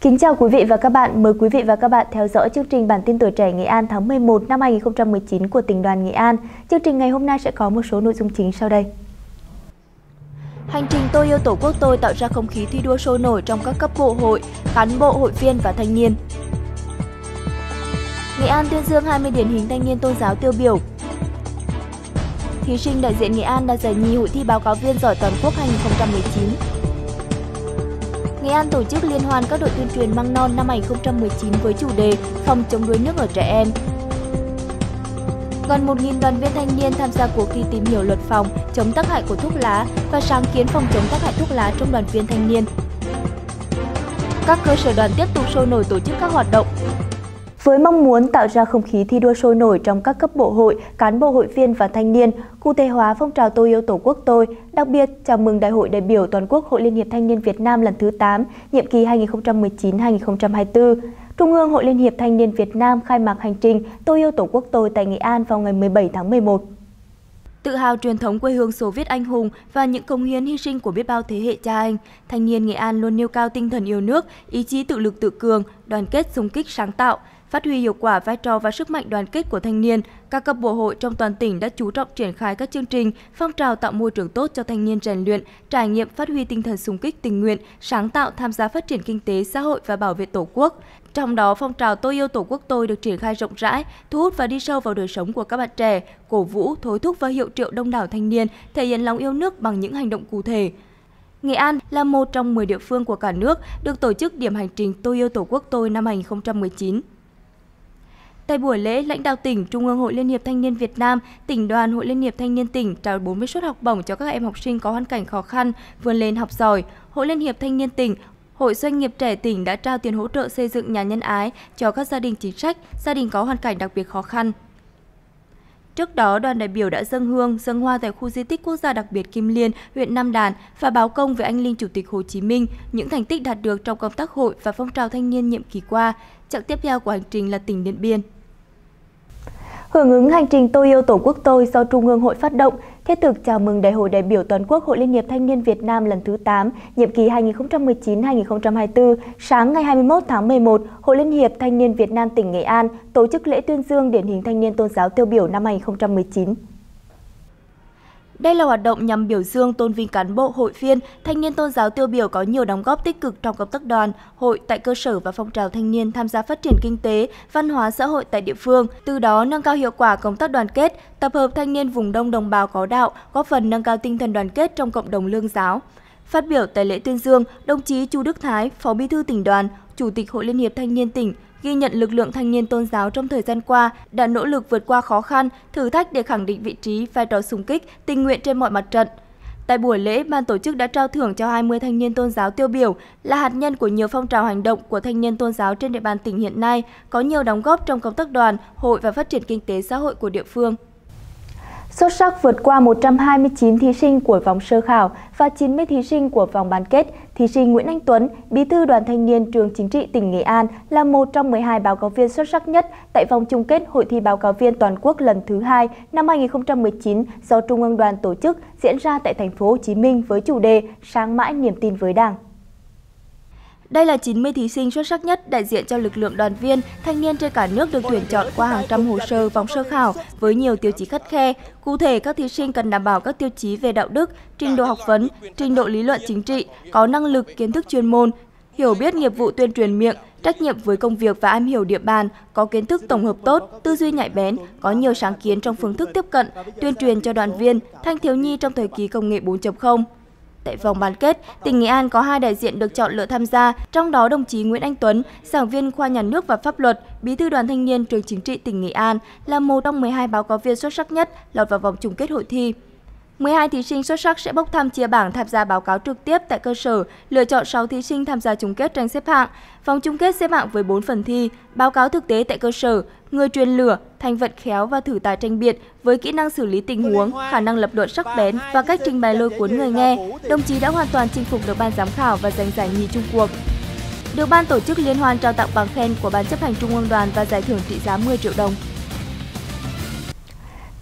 Kính chào quý vị và các bạn, mời quý vị và các bạn theo dõi chương trình Bản tin tuổi trẻ Nghệ An tháng 11 năm 2019 của tỉnh đoàn Nghệ An. Chương trình ngày hôm nay sẽ có một số nội dung chính sau đây. Hành trình Tôi yêu Tổ quốc tôi tạo ra không khí thi đua sôi nổi trong các cấp bộ hội, cán bộ, hội viên và thanh niên. Nghệ An tuyên dương 20 điển hình thanh niên tôn giáo tiêu biểu. Thí sinh đại diện Nghệ An đã giải nhì hội thi báo cáo viên giỏi toàn quốc 2019. Nghệ An tổ chức liên hoan các đội tuyên truyền măng non năm 2019 với chủ đề Phòng chống đuối nước ở trẻ em. Gần 1.000 đoàn viên thanh niên tham gia cuộc thi tìm hiểu luật phòng chống tác hại của thuốc lá và sáng kiến phòng chống tác hại thuốc lá trong đoàn viên thanh niên. Các cơ sở đoàn tiếp tục sôi nổi tổ chức các hoạt động với mong muốn tạo ra không khí thi đua sôi nổi trong các cấp bộ hội, cán bộ hội viên và thanh niên, cụ thể hóa phong trào Tôi yêu Tổ quốc tôi, đặc biệt chào mừng Đại hội đại biểu toàn quốc Hội Liên hiệp Thanh niên Việt Nam lần thứ 8, nhiệm kỳ 2019-2024. Trung ương Hội Liên hiệp Thanh niên Việt Nam khai mạc hành trình Tôi yêu Tổ quốc tôi tại Nghệ An vào ngày 17 tháng 11. Tự hào truyền thống quê hương Xô Viết anh hùng và những công hiến hy sinh của biết bao thế hệ cha anh, thanh niên Nghệ An luôn nêu cao tinh thần yêu nước, ý chí tự lực tự cường, đoàn kết xung kích sáng tạo, Phát huy hiệu quả vai trò và sức mạnh đoàn kết của thanh niên, các cấp bộ hội trong toàn tỉnh đã chú trọng triển khai các chương trình, phong trào tạo môi trường tốt cho thanh niên rèn luyện, trải nghiệm phát huy tinh thần sung kích tình nguyện, sáng tạo tham gia phát triển kinh tế xã hội và bảo vệ Tổ quốc. Trong đó, phong trào Tôi yêu Tổ quốc tôi được triển khai rộng rãi, thu hút và đi sâu vào đời sống của các bạn trẻ, cổ vũ, thối thúc và hiệu triệu đông đảo thanh niên, thể hiện lòng yêu nước bằng những hành động cụ thể. Nghệ An là một trong 10 địa phương của cả nước được tổ chức điểm hành trình Tôi yêu Tổ quốc tôi năm 2019. Tại buổi lễ, lãnh đạo tỉnh, Trung ương Hội Liên hiệp Thanh niên Việt Nam, tỉnh đoàn Hội Liên hiệp Thanh niên tỉnh trao 40 suất học bổng cho các em học sinh có hoàn cảnh khó khăn, vươn lên học giỏi. Hội Liên hiệp Thanh niên tỉnh, Hội Doanh nghiệp Trẻ tỉnh đã trao tiền hỗ trợ xây dựng nhà nhân ái cho các gia đình chính sách, gia đình có hoàn cảnh đặc biệt khó khăn. Trước đó, đoàn đại biểu đã dâng hương, dâng hoa tại khu di tích quốc gia đặc biệt Kim Liên, huyện Nam Đàn và báo công về anh linh Chủ tịch Hồ Chí Minh, những thành tích đạt được trong công tác hội và phong trào thanh niên nhiệm kỳ qua. Chặng tiếp theo của hành trình là tỉnh Điện Biên. Hưởng ứng hành trình Tôi yêu Tổ quốc tôi do Trung ương hội phát động, thiết thực chào mừng Đại hội đại biểu toàn quốc Hội Liên hiệp Thanh niên Việt Nam lần thứ 8, nhiệm kỳ 2019-2024, sáng ngày 21 tháng 11, Hội Liên hiệp Thanh niên Việt Nam tỉnh Nghệ An tổ chức lễ tuyên dương điển hình thanh niên tôn giáo tiêu biểu năm 2019. Đây là hoạt động nhằm biểu dương tôn vinh cán bộ, hội viên, thanh niên tôn giáo tiêu biểu có nhiều đóng góp tích cực trong công tác đoàn, hội tại cơ sở và phong trào thanh niên tham gia phát triển kinh tế, văn hóa xã hội tại địa phương, từ đó nâng cao hiệu quả công tác đoàn kết, tập hợp thanh niên vùng đông đồng bào có đạo, góp phần nâng cao tinh thần đoàn kết trong cộng đồng lương giáo. Phát biểu tại lễ tuyên dương, đồng chí Chu Đức Thái, Phó Bí thư tỉnh đoàn, Chủ tịch Hội Liên hiệp Thanh niên tỉnh ghi nhận lực lượng thanh niên tôn giáo trong thời gian qua đã nỗ lực vượt qua khó khăn, thử thách để khẳng định vị trí, vai trò sung kích, tình nguyện trên mọi mặt trận. Tại buổi lễ, ban tổ chức đã trao thưởng cho 20 thanh niên tôn giáo tiêu biểu là hạt nhân của nhiều phong trào hành động của thanh niên tôn giáo trên địa bàn tỉnh hiện nay, có nhiều đóng góp trong công tác đoàn, hội và phát triển kinh tế xã hội của địa phương xuất sắc vượt qua 129 thí sinh của vòng sơ khảo và 90 thí sinh của vòng bán kết, thí sinh Nguyễn Anh Tuấn, bí thư đoàn thanh niên trường chính trị tỉnh Nghệ An là một trong 12 báo cáo viên xuất sắc nhất tại vòng chung kết hội thi báo cáo viên toàn quốc lần thứ hai năm 2019 do Trung ương đoàn tổ chức diễn ra tại thành phố Hồ Chí Minh với chủ đề Sáng mãi niềm tin với Đảng. Đây là 90 thí sinh xuất sắc nhất đại diện cho lực lượng đoàn viên, thanh niên trên cả nước được tuyển chọn qua hàng trăm hồ sơ vòng sơ khảo với nhiều tiêu chí khắt khe. Cụ thể, các thí sinh cần đảm bảo các tiêu chí về đạo đức, trình độ học vấn, trình độ lý luận chính trị, có năng lực, kiến thức chuyên môn, hiểu biết nghiệp vụ tuyên truyền miệng, trách nhiệm với công việc và am hiểu địa bàn, có kiến thức tổng hợp tốt, tư duy nhạy bén, có nhiều sáng kiến trong phương thức tiếp cận, tuyên truyền cho đoàn viên, thanh thiếu nhi trong thời kỳ công nghệ 4.0. Tại vòng bán kết, tỉnh Nghệ An có hai đại diện được chọn lựa tham gia, trong đó đồng chí Nguyễn Anh Tuấn, giảng viên khoa nhà nước và pháp luật, bí thư đoàn thanh niên trường chính trị tỉnh Nghệ An là một trong 12 báo cáo viên xuất sắc nhất lọt vào vòng chung kết hội thi. 12 thí sinh xuất sắc sẽ bốc thăm chia bảng tham gia báo cáo trực tiếp tại cơ sở, lựa chọn 6 thí sinh tham gia chung kết tranh xếp hạng. Vòng chung kết xếp hạng với 4 phần thi: báo cáo thực tế tại cơ sở, người truyền lửa, thành vận khéo và thử tài tranh biện với kỹ năng xử lý tình huống, khả năng lập luận sắc bén và cách trình bày lôi cuốn người nghe. Đồng chí đã hoàn toàn chinh phục được ban giám khảo và giành giải nhì chung cuộc được ban tổ chức liên hoan trao tặng bằng khen của ban chấp hành trung ương đoàn và giải thưởng trị giá 10 triệu đồng.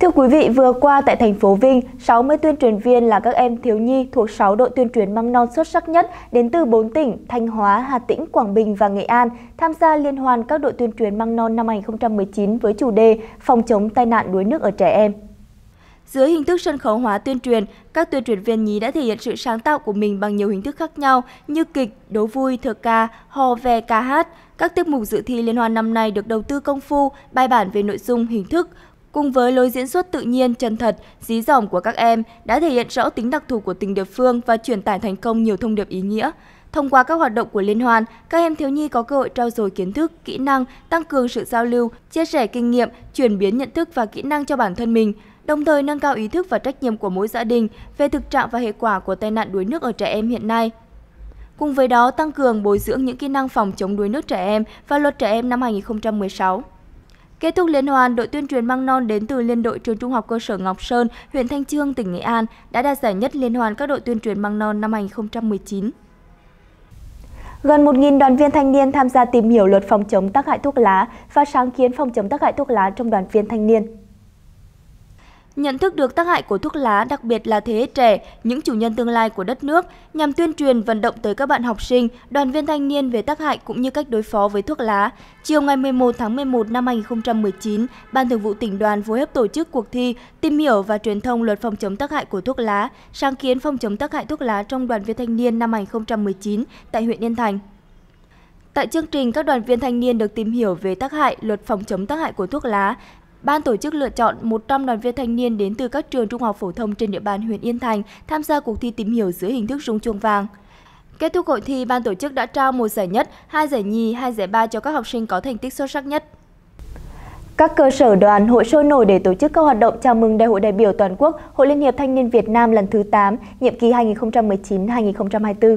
Thưa quý vị, vừa qua tại thành phố Vinh, 60 tuyên truyền viên là các em thiếu nhi thuộc 6 đội tuyên truyền măng non xuất sắc nhất đến từ 4 tỉnh Thanh Hóa, Hà Tĩnh, Quảng Bình và Nghệ An tham gia liên hoan các đội tuyên truyền măng non năm 2019 với chủ đề Phòng chống tai nạn đuối nước ở trẻ em. Dưới hình thức sân khấu hóa tuyên truyền, các tuyên truyền viên nhí đã thể hiện sự sáng tạo của mình bằng nhiều hình thức khác nhau như kịch, đố vui, thơ ca, hò ve ca hát. Các tiết mục dự thi liên hoan năm nay được đầu tư công phu, bài bản về nội dung, hình thức, Cùng với lối diễn xuất tự nhiên, chân thật, dí dỏm của các em đã thể hiện rõ tính đặc thù của tình địa phương và truyền tải thành công nhiều thông điệp ý nghĩa. Thông qua các hoạt động của Liên hoan, các em thiếu nhi có cơ hội trao dồi kiến thức, kỹ năng, tăng cường sự giao lưu, chia sẻ kinh nghiệm, chuyển biến nhận thức và kỹ năng cho bản thân mình, đồng thời nâng cao ý thức và trách nhiệm của mỗi gia đình về thực trạng và hệ quả của tai nạn đuối nước ở trẻ em hiện nay. Cùng với đó, tăng cường bồi dưỡng những kỹ năng phòng chống đuối nước trẻ em và luật trẻ em năm 2016. Kết thúc liên hoan, đội tuyên truyền măng non đến từ Liên đội Trường Trung học cơ sở Ngọc Sơn, huyện Thanh Trương, tỉnh Nghệ An đã đạt giải nhất liên hoan các đội tuyên truyền măng non năm 2019. Gần 1.000 đoàn viên thanh niên tham gia tìm hiểu luật phòng chống tác hại thuốc lá và sáng kiến phòng chống tác hại thuốc lá trong đoàn viên thanh niên. Nhận thức được tác hại của thuốc lá, đặc biệt là thế hệ trẻ, những chủ nhân tương lai của đất nước, nhằm tuyên truyền vận động tới các bạn học sinh, đoàn viên thanh niên về tác hại cũng như cách đối phó với thuốc lá. Chiều ngày 11 tháng 11 năm 2019, Ban Thường vụ tỉnh đoàn phối hợp tổ chức cuộc thi tìm hiểu và truyền thông luật phòng chống tác hại của thuốc lá, sáng kiến phòng chống tác hại thuốc lá trong đoàn viên thanh niên năm 2019 tại huyện Yên Thành. Tại chương trình, các đoàn viên thanh niên được tìm hiểu về tác hại luật phòng chống tác hại của thuốc lá, Ban tổ chức lựa chọn 100 đoàn viên thanh niên đến từ các trường trung học phổ thông trên địa bàn huyện Yên Thành tham gia cuộc thi tìm hiểu dưới hình thức rung chuông vàng. Kết thúc hội thi, ban tổ chức đã trao một giải nhất, hai giải nhì, hai giải ba cho các học sinh có thành tích xuất sắc nhất. Các cơ sở đoàn hội sôi nổi để tổ chức các hoạt động chào mừng Đại hội đại biểu toàn quốc Hội Liên hiệp Thanh niên Việt Nam lần thứ 8, nhiệm kỳ 2019-2024.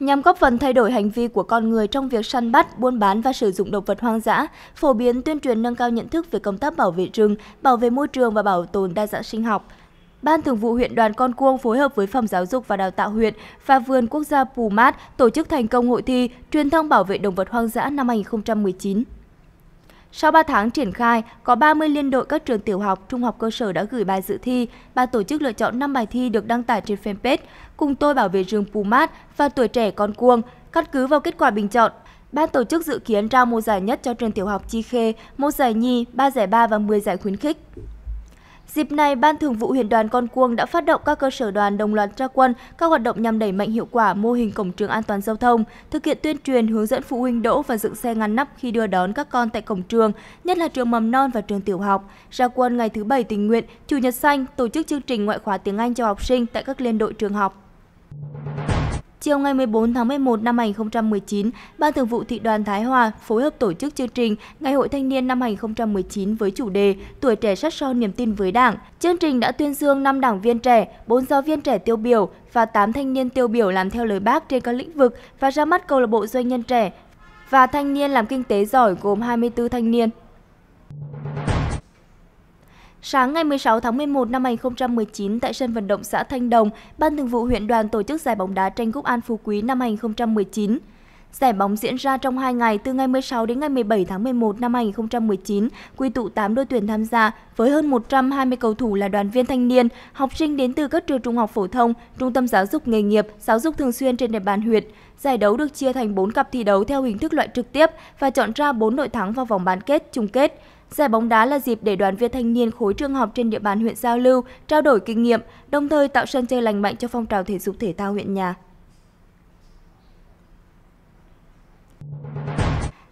Nhằm góp phần thay đổi hành vi của con người trong việc săn bắt, buôn bán và sử dụng động vật hoang dã, phổ biến tuyên truyền nâng cao nhận thức về công tác bảo vệ rừng, bảo vệ môi trường và bảo tồn đa dạng sinh học, Ban Thường vụ huyện đoàn Con Cuông phối hợp với Phòng Giáo dục và Đào tạo huyện và Vườn Quốc gia Pù Mát tổ chức thành công hội thi Truyền thông bảo vệ động vật hoang dã năm 2019. Sau 3 tháng triển khai, có 30 liên đội các trường tiểu học, trung học cơ sở đã gửi bài dự thi. Ban tổ chức lựa chọn 5 bài thi được đăng tải trên fanpage Cùng tôi bảo vệ rừng Pumat và Tuổi trẻ con cuông, căn cứ vào kết quả bình chọn. Ban tổ chức dự kiến trao một giải nhất cho trường tiểu học Chi Khê, một giải nhì, ba giải ba và 10 giải khuyến khích. Dịp này, Ban Thường vụ Huyện đoàn Con Cuông đã phát động các cơ sở đoàn đồng loạt ra quân các hoạt động nhằm đẩy mạnh hiệu quả mô hình cổng trường an toàn giao thông, thực hiện tuyên truyền hướng dẫn phụ huynh đỗ và dựng xe ngăn nắp khi đưa đón các con tại cổng trường, nhất là trường mầm non và trường tiểu học. Ra quân ngày thứ Bảy tình nguyện, Chủ nhật xanh tổ chức chương trình ngoại khóa tiếng Anh cho học sinh tại các liên đội trường học. Chiều ngày 14 tháng 11 năm 2019, Ban Thường vụ Thị đoàn Thái Hòa phối hợp tổ chức chương trình Ngày hội thanh niên năm 2019 với chủ đề Tuổi trẻ sắt son niềm tin với Đảng. Chương trình đã tuyên dương 5 đảng viên trẻ, 4 giáo viên trẻ tiêu biểu và 8 thanh niên tiêu biểu làm theo lời bác trên các lĩnh vực và ra mắt câu lạc bộ doanh nhân trẻ và thanh niên làm kinh tế giỏi gồm 24 thanh niên. Sáng ngày 16 tháng 11 năm 2019 tại sân vận động xã Thanh Đồng, Ban Thường vụ huyện đoàn tổ chức giải bóng đá tranh cúp An Phú Quý năm 2019. Giải bóng diễn ra trong 2 ngày từ ngày 16 đến ngày 17 tháng 11 năm 2019, quy tụ 8 đội tuyển tham gia với hơn 120 cầu thủ là đoàn viên thanh niên, học sinh đến từ các trường trung học phổ thông, trung tâm giáo dục nghề nghiệp, giáo dục thường xuyên trên địa bàn huyện. Giải đấu được chia thành 4 cặp thi đấu theo hình thức loại trực tiếp và chọn ra 4 đội thắng vào vòng bán kết, chung kết. Giải bóng đá là dịp để đoàn viên thanh niên khối trường học trên địa bàn huyện giao lưu, trao đổi kinh nghiệm, đồng thời tạo sân chơi lành mạnh cho phong trào thể dục thể thao huyện nhà.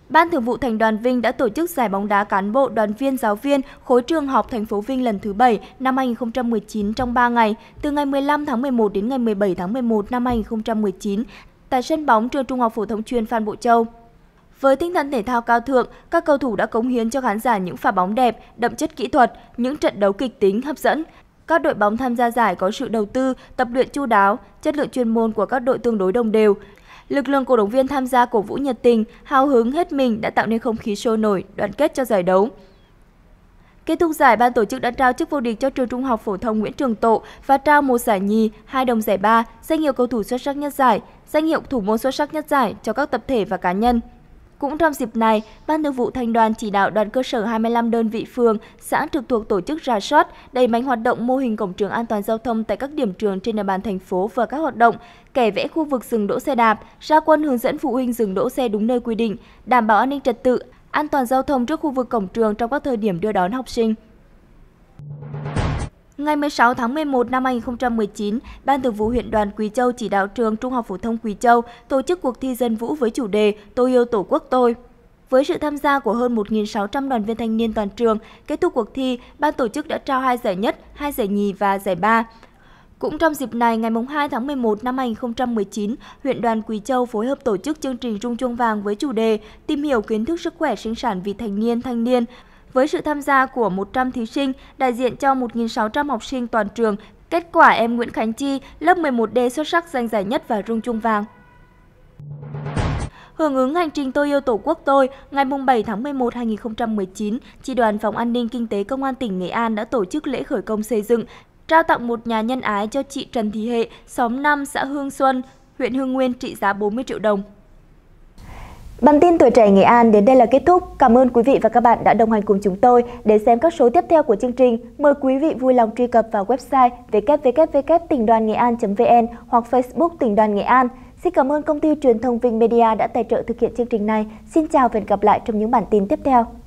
Ban Thường vụ Thành đoàn Vinh đã tổ chức giải bóng đá cán bộ, đoàn viên, giáo viên khối trường học thành phố Vinh lần thứ 7 năm 2019 trong 3 ngày, từ ngày 15 tháng 11 đến ngày 17 tháng 11 năm 2019 tại sân bóng trường Trung học phổ thông chuyên Phan Bộ Châu. Với tinh thần thể thao cao thượng, các cầu thủ đã cống hiến cho khán giả những pha bóng đẹp, đậm chất kỹ thuật, những trận đấu kịch tính hấp dẫn. Các đội bóng tham gia giải có sự đầu tư, tập luyện chu đáo, chất lượng chuyên môn của các đội tương đối đồng đều. Lực lượng cổ động viên tham gia cổ vũ nhiệt tình, hào hứng hết mình đã tạo nên không khí sôi nổi, đoàn kết cho giải đấu. Kết thúc giải, ban tổ chức đã trao chức vô địch cho trường Trung học phổ thông Nguyễn Trường Tộ và trao một giải nhì, hai đồng giải ba, danh hiệu cầu thủ xuất sắc nhất giải, danh hiệu thủ môn xuất sắc nhất giải cho các tập thể và cá nhân. Cũng trong dịp này, Ban Thường vụ Thành đoàn chỉ đạo đoàn cơ sở 25 đơn vị phường, xã trực thuộc tổ chức ra soát, đẩy mạnh hoạt động mô hình cổng trường an toàn giao thông tại các điểm trường trên địa bàn thành phố và các hoạt động, kẻ vẽ khu vực dừng đỗ xe đạp, ra quân hướng dẫn phụ huynh dừng đỗ xe đúng nơi quy định, đảm bảo an ninh trật tự, an toàn giao thông trước khu vực cổng trường trong các thời điểm đưa đón học sinh. Ngày 16 tháng 11 năm 2019, Ban Thường vụ huyện đoàn Quỳ Châu chỉ đạo trường Trung học phổ thông Quỳ Châu tổ chức cuộc thi dân vũ với chủ đề Tôi yêu Tổ quốc tôi. Với sự tham gia của hơn 1.600 đoàn viên thanh niên toàn trường, kết thúc cuộc thi, ban tổ chức đã trao hai giải nhất, hai giải nhì và giải ba. Cũng trong dịp này, ngày 2 tháng 11 năm 2019, huyện đoàn Quỳ Châu phối hợp tổ chức chương trình Rung chuông vàng với chủ đề Tìm hiểu kiến thức sức khỏe sinh sản vì thanh niên, thanh niên với sự tham gia của 100 thí sinh đại diện cho 1.600 học sinh toàn trường. Kết quả em Nguyễn Khánh Chi, lớp 11D xuất sắc giành giải nhất và rung chuông vàng. Hưởng ứng hành trình Tôi yêu Tổ quốc tôi, ngày 7 tháng 11 2019, Tri đoàn Phòng An ninh Kinh tế Công an tỉnh Nghệ An đã tổ chức lễ khởi công xây dựng, trao tặng một nhà nhân ái cho chị Trần Thị Hệ, xóm 5 xã Hương Xuân, huyện Hương Nguyên trị giá 40 triệu đồng. Bản tin Tuổi Trẻ Nghệ An đến đây là kết thúc. Cảm ơn quý vị và các bạn đã đồng hành cùng chúng tôi. Để xem các số tiếp theo của chương trình, mời quý vị vui lòng truy cập vào website www.tinhdoannghean.vn hoặc Facebook Tỉnh đoàn Nghệ An. Xin cảm ơn công ty truyền thông Vinh Media đã tài trợ thực hiện chương trình này. Xin chào và hẹn gặp lại trong những bản tin tiếp theo.